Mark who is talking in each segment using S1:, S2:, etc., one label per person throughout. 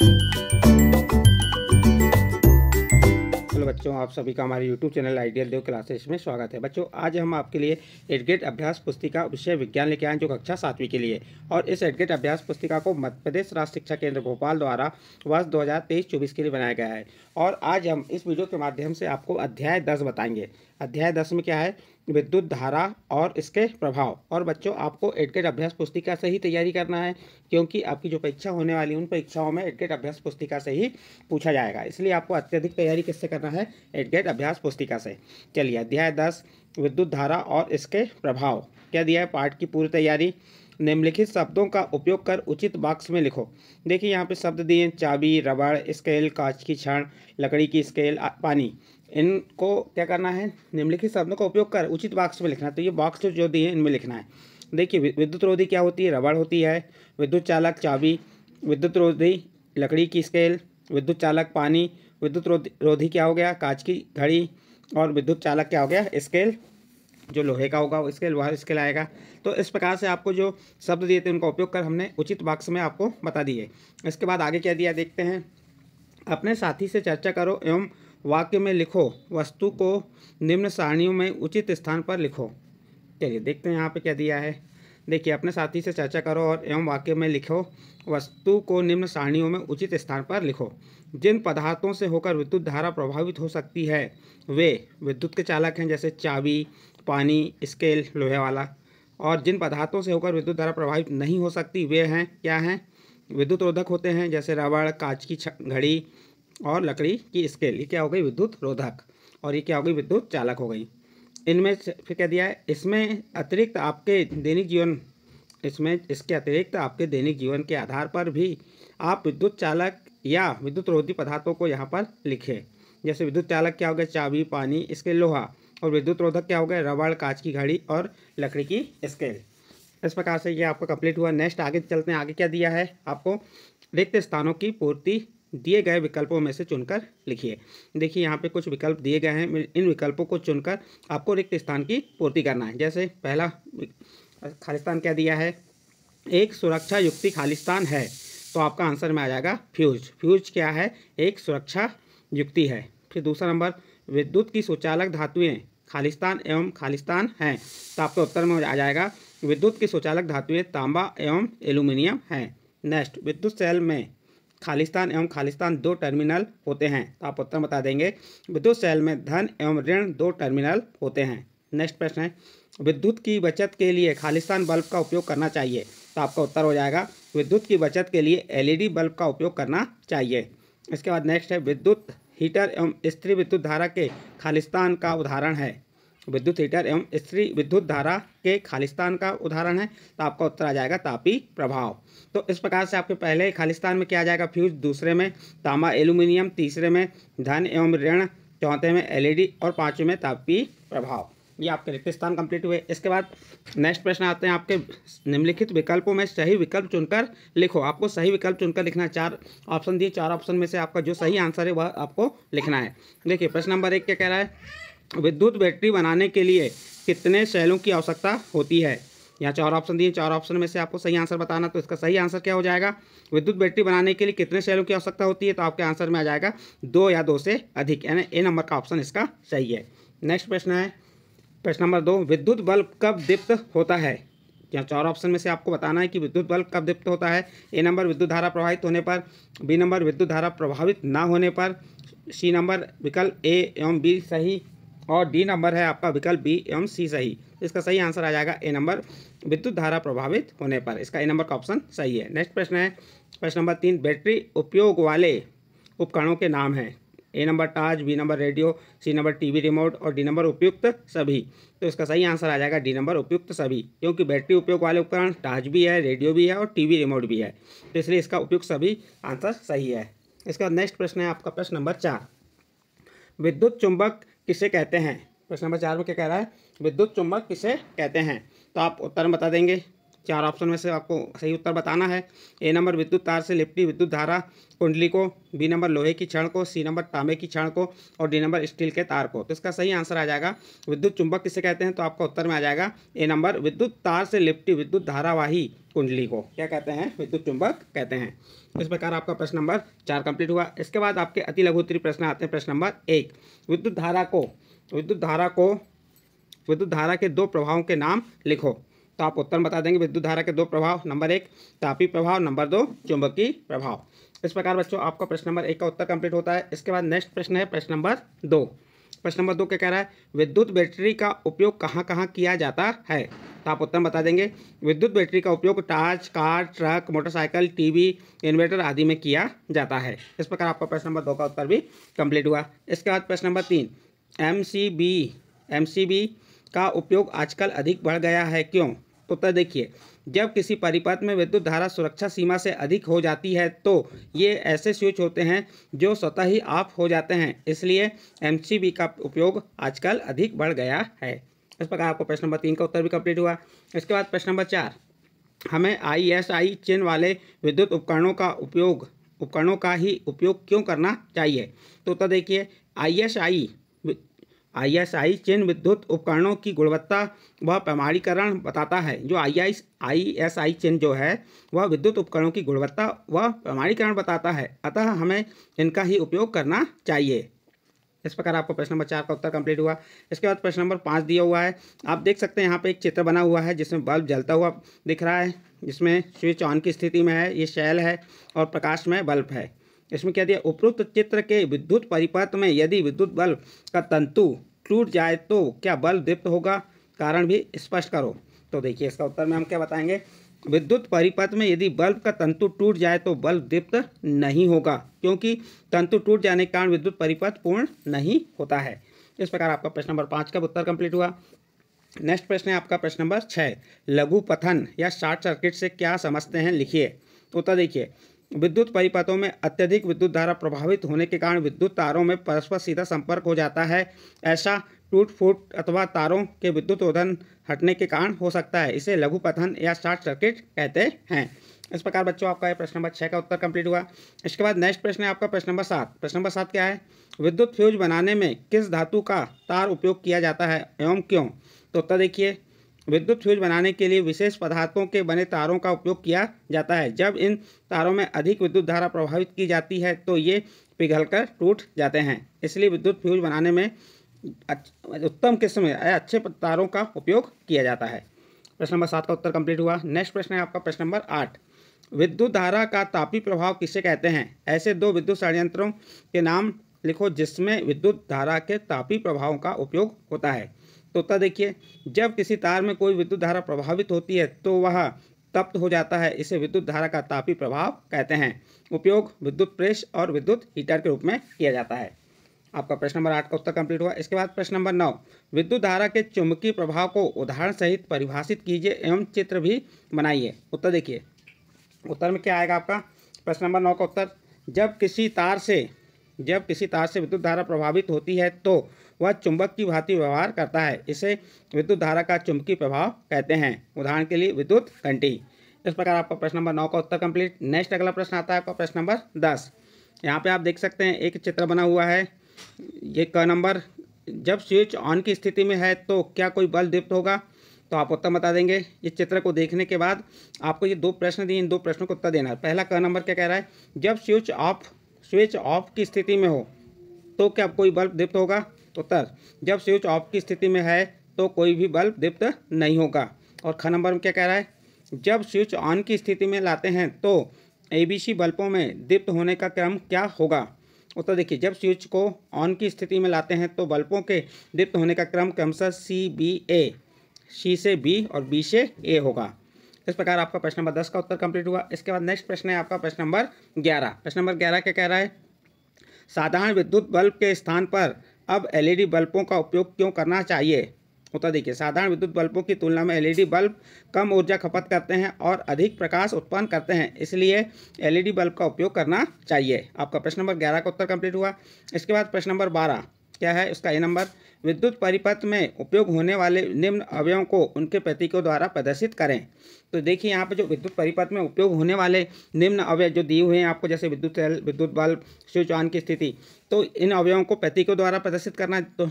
S1: hello बच्चों आप सभी का हमारे YouTube channel Ideal Dev Classes में स्वागत है बच्चों आज हम आपके लिए एडगेट अभ्यास पुस्तिका विषय विज्ञान लेके आए जो कक्षा सातवीं के लिए और इस एडगेट अभ्यास पुस्तिका को मध्य प्रदेश राष्ट्र शिक्षा केंद्र भोपाल द्वारा वर्ष 2023-24 के लिए बनाया गया है और आज हम इस वीडियो के माध्यम से आपको अध्याय दस बताएंगे अध्याय दस में क्या है विद्युत धारा और इसके प्रभाव और बच्चों आपको एडगेट अभ्यास पुस्तिका से ही तैयारी करना है क्योंकि आपकी जो परीक्षा होने वाली उन परीक्षाओं में एडगेट अभ्यास पुस्तिका से ही पूछा जाएगा इसलिए आपको अत्यधिक तैयारी किससे करना है एडगेट अभ्यास पुस्तिका से चलिए अध्याय दस विद्युत धारा और इसके प्रभाव क्या दिया है पाठ की पूरी तैयारी निम्नलिखित शब्दों का उपयोग कर उचित बाक्स में लिखो देखिए यहाँ पे शब्द दिए चाबी रबड़ स्केल कांच की छण लकड़ी की स्केल पानी इनको क्या करना है निम्नलिखित शब्दों का उपयोग कर उचित बॉक्स में लिखना तो ये बॉक्स जो दिए इनमें लिखना है देखिए विद्युत रोधी क्या होती है रबड़ होती है विद्युत चालक चाबी विद्युत रोधी लकड़ी की स्केल विद्युत चालक पानी विद्युत रोधी क्या हो गया कांच की घड़ी और विद्युत चालक क्या हो गया स्केल जो लोहे का होगा वो स्केल वह स्केल आएगा तो इस प्रकार से आपको जो शब्द दिए थे उनका उपयोग कर हमने उचित बॉक्स में आपको बता दिए इसके बाद आगे क्या दिया देखते हैं अपने साथी से चर्चा करो एवं वाक्य में लिखो वस्तु को निम्न सारणियों में उचित स्थान पर लिखो चलिए देखते हैं यहाँ पे क्या दिया है देखिए अपने साथी से चर्चा करो और एवं वाक्य में लिखो वस्तु को निम्न सारणियों में उचित स्थान पर लिखो जिन पदार्थों से होकर विद्युत धारा प्रभावित हो सकती है वे विद्युत के चालक हैं जैसे चाबी पानी स्केल लोहे वाला और जिन पदार्थों से होकर विद्युत धारा प्रभावित नहीं हो सकती वे हैं क्या हैं विद्युत रोधक होते हैं जैसे रबड़ कांच की घड़ी और लकड़ी की स्केल ये क्या हो गई विद्युत रोधक और ये क्या हो गई विद्युत चालक हो गई इनमें फिर क्या दिया है इसमें अतिरिक्त आपके दैनिक जीवन इसमें इसके अतिरिक्त आपके दैनिक जीवन के आधार पर भी आप विद्युत चालक या विद्युत रोधी पदार्थों को यहाँ पर लिखें जैसे विद्युत चालक क्या हो गया चाबी पानी इसके लोहा और विद्युत रोधक क्या हो गया रबड़ कांच की घड़ी और लकड़ी की स्केल इस प्रकार से ये आपका कंप्लीट हुआ नेक्स्ट आगे चलते हैं आगे क्या दिया है आपको रिक्त स्थानों की पूर्ति दिए गए विकल्पों में से चुनकर लिखिए देखिए यहाँ पे कुछ विकल्प दिए गए हैं इन विकल्पों को चुनकर आपको रिक्त स्थान की पूर्ति करना है जैसे पहला खालिस्तान क्या दिया है एक सुरक्षा युक्ति खालिस्तान है तो आपका आंसर में आ जाएगा फ्यूज फ्यूज क्या है एक सुरक्षा युक्ति है फिर दूसरा नंबर विद्युत की सुचालक धातुएँ खालिस्तान एवं खालिस्तान हैं तो आपके उत्तर में आ जाएगा विद्युत की सुचालक धातुएँ तांबा एवं एल्यूमिनियम हैं नेक्स्ट विद्युत सेल में खालिस्तान एवं खालिस्तान दो टर्मिनल होते हैं तो आप उत्तर बता देंगे विद्युत सेल में धन एवं ऋण दो टर्मिनल होते हैं नेक्स्ट प्रश्न है विद्युत की बचत के लिए खालिस्तान बल्ब का उपयोग करना चाहिए तो आपका उत्तर हो जाएगा विद्युत की बचत के लिए एलईडी बल्ब का उपयोग करना चाहिए इसके बाद नेक्स्ट है विद्युत हीटर एवं स्त्री विद्युत धारा के खालिस्तान का उदाहरण है विद्युत हीटर एवं स्त्री विद्युत धारा के खालिस्तान का उदाहरण है तो आपका उत्तर आ जाएगा तापी प्रभाव तो इस प्रकार से आपके पहले खालिस्तान में क्या आ जाएगा फ्यूज दूसरे में तांबा एल्यूमिनियम तीसरे में धन एवं ऋण चौथे में एलईडी और पाँचवें में तापी प्रभाव ये आपके रिक्त स्थान कंप्लीट हुए इसके बाद नेक्स्ट प्रश्न आते हैं आपके निम्नलिखित विकल्पों में सही विकल्प चुनकर लिखो आपको सही विकल्प चुनकर लिखना है चार ऑप्शन दिए चार ऑप्शन में से आपका जो सही आंसर है वह आपको लिखना है देखिए प्रश्न नंबर एक क्या कह रहा है विद्युत बैटरी बनाने के लिए कितने शैलों की आवश्यकता होती है यहाँ चार ऑप्शन दिए चार ऑप्शन में से आपको सही आंसर बताना तो इसका सही आंसर क्या हो जाएगा विद्युत बैटरी बनाने के लिए कितने शैलों की आवश्यकता होती है तो आपके आंसर में आ जाएगा दो या दो से अधिक यानी ए नंबर का ऑप्शन इसका सही है नेक्स्ट प्रश्न है प्रश्न नंबर दो विद्युत बल्ब कब दीप्त होता है यहाँ चार ऑप्शन में से आपको बताना है कि विद्युत बल्ब कब दीप्त होता है ए नंबर विद्युत धारा प्रभावित होने पर बी नंबर विद्युत धारा प्रभावित ना होने पर सी नंबर विकल्प ए एवं बी सही और डी नंबर है आपका विकल्प बी एवं सी सही इसका सही आंसर आ जाएगा ए नंबर विद्युत धारा प्रभावित होने पर इसका ए नंबर का ऑप्शन सही है नेक्स्ट प्रश्न है प्रश्न नंबर तीन बैटरी उपयोग वाले उपकरणों के नाम हैं ए नंबर टाज B number radio C number TV remote और डी नंबर उपयुक्त सभी तो इसका सही आंसर आ जाएगा डी नंबर उपयुक्त सभी क्योंकि बैटरी उपयोग वाले उपकरण टाज भी है रेडियो भी है और टीवी रिमोट भी है तो इसलिए इसका उपयुक्त सभी आंसर सही है इसका नेक्स्ट प्रश्न है आपका प्रश्न नंबर चार विद्युत चुंबक किसे कहते हैं प्रश्न नंबर चार में क्या कह रहा है विद्युत चुंबक किसे कहते हैं तो आप उत्तर बता देंगे चार ऑप्शन में से आपको सही उत्तर बताना है ए नंबर विद्युत तार से लिपटी विद्युत धारा कुंडली को बी नंबर लोहे की क्षण को सी नंबर तांबे की क्षण को और डी नंबर स्टील के तार को तो इसका सही आंसर आ जाएगा विद्युत चुंबक किसे कहते हैं तो आपका उत्तर में आ जाएगा ए नंबर विद्युत तार से लिपटी विद्युत धारावाही कुंडली को क्या कहते हैं विद्युत चुंबक कहते हैं इस प्रकार आपका प्रश्न नंबर चार कंप्लीट हुआ इसके बाद आपके अति लघुतरी प्रश्न आते हैं प्रश्न नंबर एक विद्युत धारा को विद्युत धारा को विद्युत धारा के दो प्रभावों के नाम लिखो तो आप उत्तर बता देंगे विद्युत धारा के दो प्रभाव नंबर एक तापी प्रभाव नंबर दो चुंबकीय प्रभाव इस प्रकार बच्चों आपका प्रश्न नंबर एक का उत्तर कंप्लीट होता है इसके बाद नेक्स्ट प्रश्न है प्रश्न नंबर दो प्रश्न नंबर दो क्या कह रहा है विद्युत बैटरी का उपयोग कहाँ कहाँ किया जाता है तो आप उत्तर बता देंगे विद्युत बैटरी का उपयोग torch car truck motorcycle TV inverter आदि में किया जाता है इस प्रकार आपका प्रश्न नंबर दो का उत्तर भी कंप्लीट हुआ इसके बाद प्रश्न नंबर तीन M C B M C B का उपयोग आजकल अधिक बढ़ गया है क्यों तो उत्तर देखिए जब किसी परिपथ में विद्युत धारा सुरक्षा सीमा से अधिक हो जाती है तो ये ऐसे स्विच होते हैं जो स्वतः ही ऑफ हो जाते हैं इसलिए एम का उपयोग आजकल अधिक बढ़ गया है इस प्रकार आपको प्रश्न नंबर तीन का उत्तर भी कंप्लीट हुआ इसके बाद प्रश्न नंबर चार हमें आई एस आई चिन्ह वाले विद्युत उपकरणों का उपयोग उपकरणों का ही उपयोग क्यों करना चाहिए तो उत्तर देखिए आई एस आई आईएसआई चेन विद्युत उपकरणों की गुणवत्ता व प्रमाणीकरण बताता है जो आई आईएसआई चेन जो है वह विद्युत उपकरणों की गुणवत्ता व प्रमाणीकरण बताता है अतः हमें इनका ही उपयोग करना चाहिए इस प्रकार आपको प्रश्न नंबर चार का उत्तर कंप्लीट हुआ इसके बाद प्रश्न नंबर पाँच दिया हुआ है आप देख सकते हैं यहाँ पे एक चित्र बना हुआ है जिसमें बल्ब जलता हुआ दिख रहा है जिसमें स्विच ऑन की स्थिति में है ये शैल है और प्रकाश में बल्ब है इसमें क्या दिया उपरोक्त चित्र के विद्युत परिपथ में यदि विद्युत बल का तंतु टूट जाए तो क्या बल दीप्त होगा कारण भी स्पष्ट करो तो देखिए इसका उत्तर में हम क्या बताएंगे विद्युत परिपथ में यदि बल्ब का तंतु टूट जाए तो बल्ब दीप्त नहीं होगा क्योंकि तंतु टूट जाने के कारण विद्युत परिपथ पूर्ण नहीं होता है इस प्रकार आपका प्रश्न नंबर पाँच का उत्तर कंप्लीट हुआ नेक्स्ट प्रश्न है आपका प्रश्न नंबर छः लघु पथन या शॉर्ट सर्किट से क्या समझते हैं लिखिए उत्तर देखिए विद्युत परिपथों में अत्यधिक विद्युत धारा प्रभावित होने के कारण विद्युत तारों में परस्पर सीधा संपर्क हो जाता है ऐसा टूट फूट अथवा तारों के विद्युत रोधन हटने के कारण हो सकता है इसे लघु पथन या शॉर्ट सर्किट कहते हैं इस प्रकार बच्चों आपका यह प्रश्न नंबर छः का उत्तर कंप्लीट हुआ इसके बाद नेक्स्ट प्रश्न है आपका प्रश्न नंबर सात प्रश्न नंबर सात क्या है विद्युत फ्यूज बनाने में किस धातु का तार उपयोग किया जाता है एवं क्यों तो उत्तर देखिए विद्युत फ्यूज बनाने के लिए विशेष पदार्थों के बने तारों का उपयोग किया जाता है जब इन तारों में अधिक विद्युत धारा प्रभावित की जाती है तो ये पिघलकर टूट जाते हैं इसलिए विद्युत फ्यूज बनाने में उत्तम किस्म या अच्छे तारों का उपयोग किया जाता है प्रश्न नंबर सात का उत्तर कंप्लीट हुआ नेक्स्ट प्रश्न है आपका प्रश्न नंबर आठ विद्युत धारा का तापी प्रभाव किसे कहते हैं ऐसे दो विद्युत षडयंत्रों के नाम लिखो जिसमें विद्युत धारा के तापी प्रभावों का उपयोग होता है तोता देखिए जब किसी तार में कोई विद्युत धारा प्रभावित होती है तो वह तप्त हो जाता है इसे विद्युत धारा का तापी प्रभाव कहते हैं उपयोग विद्युत प्रेस और विद्युत हीटर के रूप में किया जाता है आपका प्रश्न नंबर आठ का उत्तर कंप्लीट हुआ इसके बाद प्रश्न नंबर नौ विद्युत धारा के चुंबकीय प्रभाव को उदाहरण सहित परिभाषित कीजिए एवं चित्र भी बनाइए उत्तर देखिए उत्तर में क्या आएगा आपका प्रश्न नंबर नौ का उत्तर जब किसी तार से जब किसी तार से विद्युत धारा प्रभावित होती है तो वह चुंबक की भांति व्यवहार करता है इसे विद्युत धारा का चुंबकीय प्रभाव कहते हैं उदाहरण के लिए विद्युत घंटी इस प्रकार आपका प्रश्न नंबर नौ का उत्तर कंप्लीट नेक्स्ट अगला प्रश्न आता है आपका प्रश्न नंबर दस यहाँ पे आप देख सकते हैं एक चित्र बना हुआ है ये क नंबर जब स्विच ऑन की स्थिति में है तो क्या कोई बल दीप्त होगा तो आप उत्तर बता देंगे इस चित्र को देखने के बाद आपको ये दो प्रश्न दिए इन दो प्रश्नों को उत्तर देना है पहला क नंबर क्या कह रहा है जब स्विच ऑफ स्विच ऑफ की स्थिति में हो तो क्या कोई बल्ब दीप्त होगा उत्तर तो जब स्विच ऑफ की स्थिति में है तो कोई भी बल्ब दीप्त नहीं होगा और ख नंबर में क्या कह रहा है जब स्विच ऑन की स्थिति में लाते हैं तो एबीसी बल्बों में दीप्त होने का क्रम क्या होगा उत्तर देखिए जब स्विच को ऑन की स्थिति में लाते हैं तो बल्बों के दीप्त होने का क्रम क्रमशः सी बी ए सी से बी और बी से ए होगा इस प्रकार आपका प्रश्न नंबर दस का उत्तर कंप्लीट हुआ इसके बाद नेक्स्ट प्रश्न है आपका प्रश्न नंबर ग्यारह प्रश्न नंबर ग्यारह क्या कह रहा है साधारण विद्युत बल्ब के स्थान पर अब एलईडी e बल्बों का उपयोग क्यों करना चाहिए होता देखिए साधारण विद्युत बल्बों की तुलना में एलईडी e बल्ब कम ऊर्जा खपत करते हैं और अधिक प्रकाश उत्पन्न करते हैं इसलिए एलईडी e बल्ब का उपयोग करना चाहिए आपका प्रश्न नंबर ग्यारह का उत्तर कंप्लीट हुआ इसके बाद प्रश्न नंबर बारह क्या है उसका ए नंबर विद्युत परिपथ में उपयोग होने वाले निम्न अवयवों को उनके प्रतीकों द्वारा प्रदर्शित करें तो देखिए यहाँ पे जो विद्युत परिपथ में उपयोग होने वाले निम्न अवयव जो दिए हुए हैं आपको जैसे विद्युत सेल विद्युत बल्ब स्विच ऑन की स्थिति तो इन अवयवों को प्रतीकों द्वारा प्रदर्शित करना तो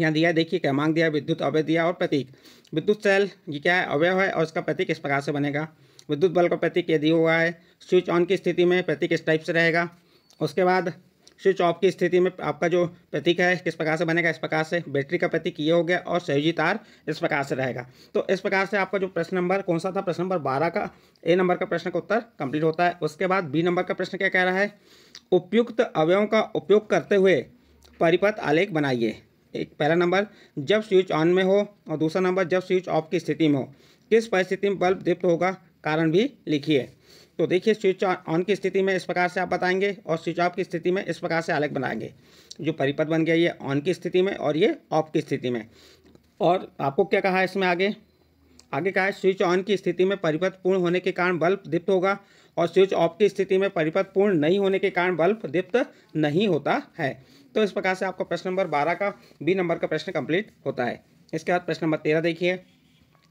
S1: यहाँ दिया देखिए क्रमांक दिया विद्युत अवय दिया और प्रतीक विद्युत सेल ये क्या है अवयव है और इसका प्रतीक इस प्रकार से बनेगा विद्युत बल का प्रतीक यदि हुआ है स्विच ऑन की स्थिति में प्रतीक इस टाइप से रहेगा उसके बाद स्विच ऑफ की स्थिति में आपका जो प्रतीक है किस प्रकार से बनेगा इस प्रकार से बैटरी का प्रतीक ये हो गया और सहयोगी तार इस प्रकार से रहेगा तो इस प्रकार से आपका जो प्रश्न नंबर कौन सा था प्रश्न नंबर बारह का ए नंबर का प्रश्न का उत्तर कंप्लीट होता है उसके बाद बी नंबर का प्रश्न क्या कह रहा है उपयुक्त अवयवों का उपयोग करते हुए परिपथ आलेख बनाइए एक पहला नंबर जब स्विच ऑन में हो और दूसरा नंबर जब स्विच ऑफ की स्थिति में हो किस परिस्थिति में बल्ब दीप्त होगा कारण भी लिखिए तो देखिए स्विच ऑन की स्थिति में इस प्रकार से आप बताएंगे और स्विच ऑफ की स्थिति में इस प्रकार से अलग बनाएंगे जो परिपथ बन गया ये ऑन की स्थिति में और ये ऑफ की स्थिति में और आपको क्या कहा है इसमें आगे आगे कहा है स्विच ऑन की स्थिति में परिपथ पूर्ण होने के कारण बल्ब दीप्त होगा और स्विच ऑफ की स्थिति में परिपथ पूर्ण नहीं होने के कारण बल्ब दीप्त नहीं होता है तो इस प्रकार से आपको प्रश्न नंबर बारह का बी नंबर का प्रश्न कंप्लीट होता है इसके बाद प्रश्न नंबर तेरह देखिए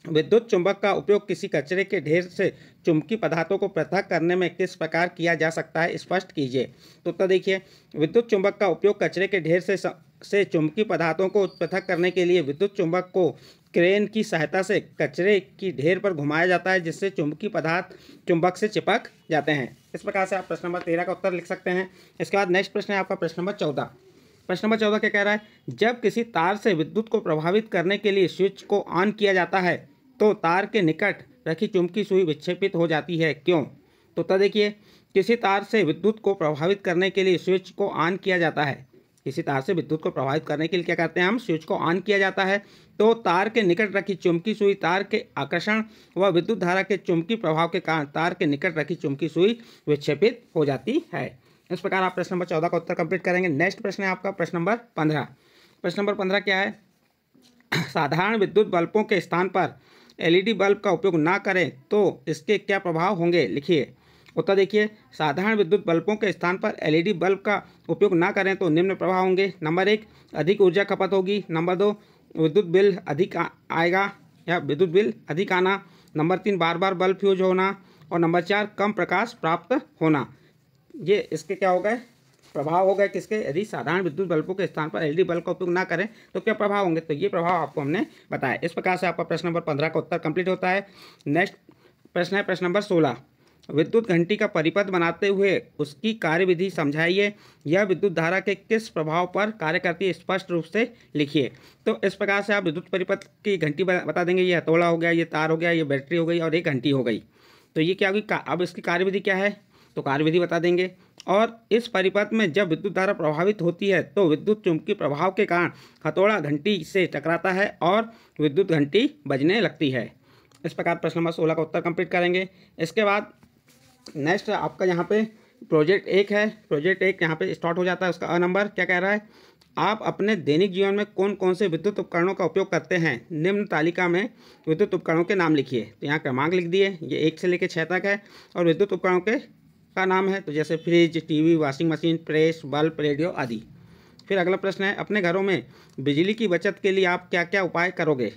S1: विद्युत चुंबक का उपयोग किसी कचरे के ढेर से चुंबकीय पदार्थों को पृथक करने में किस प्रकार किया जा सकता है स्पष्ट कीजिए तो उत्तर देखिए विद्युत चुंबक का उपयोग कचरे के ढेर से से चुंबकीय पदार्थों को पृथक करने के लिए विद्युत चुंबक को क्रेन की सहायता से कचरे की ढेर पर घुमाया जाता है जिससे चुंबकीय पदार्थ चुंबक से चिपक जाते हैं इस प्रकार से आप प्रश्न नंबर तेरह का उत्तर लिख सकते हैं इसके बाद नेक्स्ट प्रश्न है आपका प्रश्न नंबर चौदह प्रश्न नंबर चौदह क्या कह रहा है जब किसी तार से विद्युत को प्रभावित करने के लिए स्विच को ऑन किया जाता है तो तार के निकट रखी चुमकी सुई विक्षेपित हो जाती है क्यों तो देखिए किसी तार से विद्युत को प्रभावित करने के लिए स्विच को ऑन किया जाता है किसी तार से विद्युत को प्रभावित करने के लिए क्या करते हैं हम स्विच को ऑन किया जाता है तो तार के निकट रखी चुंबकी सुई तार के आकर्षण व विद्युत धारा के चुमकी प्रभाव के कारण तार के निकट रखी चुमकी सुई विक्षेपित हो जाती है इस प्रकार आप प्रश्न नंबर चौदह का उत्तर कंप्लीट करेंगे नेक्स्ट प्रश्न है आपका प्रश्न नंबर पंद्रह प्रश्न नंबर पंद्रह क्या है साधारण विद्युत बल्बों के स्थान पर एलईडी बल्ब का उपयोग ना करें तो इसके क्या प्रभाव होंगे लिखिए उत्तर देखिए साधारण विद्युत बल्बों के स्थान पर एलईडी बल्ब का उपयोग ना करें तो निम्न प्रभाव होंगे नंबर एक अधिक ऊर्जा खपत होगी नंबर दो विद्युत बिल अधिक आएगा या विद्युत बिल अधिक आना नंबर तीन बार बार बल्ब फ्यूज होना और नंबर चार कम प्रकाश प्राप्त होना ये इसके क्या हो गए प्रभाव हो किसके यदि साधारण विद्युत बल्बों के स्थान पर एलईडी बल्ब का उपयोग ना करें तो क्या प्रभाव होंगे तो ये प्रभाव आपको हमने बताया इस प्रकार से आपका प्रश्न नंबर पंद्रह का उत्तर कंप्लीट होता है नेक्स्ट प्रश्न है प्रश्न नंबर सोलह विद्युत घंटी का परिपथ बनाते हुए उसकी कार्यविधि समझाइए यह विद्युत धारा के किस प्रभाव पर कार्य करती है स्पष्ट रूप से लिखिए तो इस प्रकार से आप विद्युत परिपथ की घंटी बता देंगे ये हथौड़ा हो गया ये तार हो गया ये बैटरी हो गई और एक घंटी हो गई तो ये क्या होगी अब इसकी कार्यविधि क्या है तो कार्यविधि बता देंगे और इस परिपथ में जब विद्युत धारा प्रभावित होती है तो विद्युत चुंबकीय प्रभाव के कारण हथौड़ा घंटी से टकराता है और विद्युत घंटी बजने लगती है इस प्रकार प्रश्न नंबर सोलह का उत्तर कंप्लीट करेंगे इसके बाद नेक्स्ट आपका यहाँ पे प्रोजेक्ट एक है प्रोजेक्ट एक यहाँ पे स्टार्ट हो जाता है उसका अ नंबर क्या कह रहा है आप अपने दैनिक जीवन में कौन कौन से विद्युत उपकरणों का उपयोग करते हैं निम्न तालिका में विद्युत उपकरणों के नाम लिखिए तो यहाँ क्रमांक लिख दिए ये एक से लेकर छः तक है और विद्युत उपकरणों के का नाम है तो जैसे fridge TV washing machine press bulb radio आदि फिर अगला प्रश्न है अपने घरों में बिजली की बचत के लिए आप क्या क्या उपाय करोगे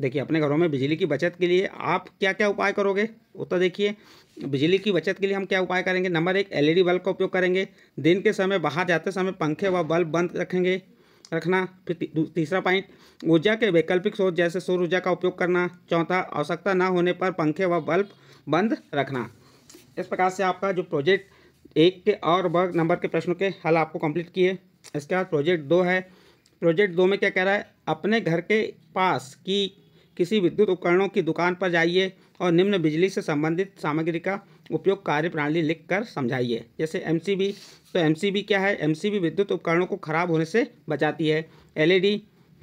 S1: देखिए अपने घरों में बिजली की बचत के लिए आप क्या क्या उपाय करोगे वो तो देखिए बिजली की बचत के लिए हम क्या उपाय करेंगे नंबर एक एलईडी बल्ब का उपयोग करेंगे दिन के समय बाहर जाते समय पंखे व बल्ब बंद रखेंगे रखना फिर तीसरा पॉइंट ऊर्जा के वैकल्पिक स्रोत जैसे सौर ऊर्जा का उपयोग करना चौथा आवश्यकता ना होने पर पंखे व बल्ब बंद रखना इस प्रकार से आपका जो प्रोजेक्ट एक के और वर्ग नंबर के प्रश्नों के हल आपको कंप्लीट किए इसके बाद प्रोजेक्ट दो है प्रोजेक्ट दो में क्या कह रहा है अपने घर के पास की किसी विद्युत उपकरणों की दुकान पर जाइए और निम्न बिजली से संबंधित सामग्री का उपयोग कार्य प्रणाली लिख कर समझाइए जैसे एम तो एम क्या है एम विद्युत उपकरणों को खराब होने से बचाती है एल e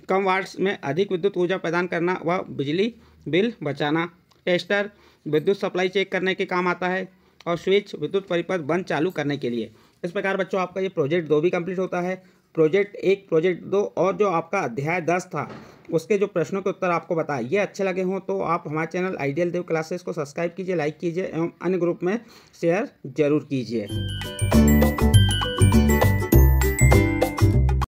S1: कम वार्ड्स में अधिक विद्युत ऊर्जा प्रदान करना व बिजली बिल बचाना टेस्टर विद्युत सप्लाई चेक करने के काम आता है और स्विच विद्युत परिपथ बंद चालू करने के लिए इस प्रकार बच्चों आपका ये प्रोजेक्ट दो भी कंप्लीट होता है प्रोजेक्ट एक प्रोजेक्ट दो और जो आपका अध्याय दस था उसके जो प्रश्नों के उत्तर आपको बताए ये अच्छे लगे हों तो आप हमारे चैनल आइडियल देव क्लासेस को सब्सक्राइब कीजिए लाइक कीजिए एवं अन्य ग्रुप में शेयर जरूर कीजिए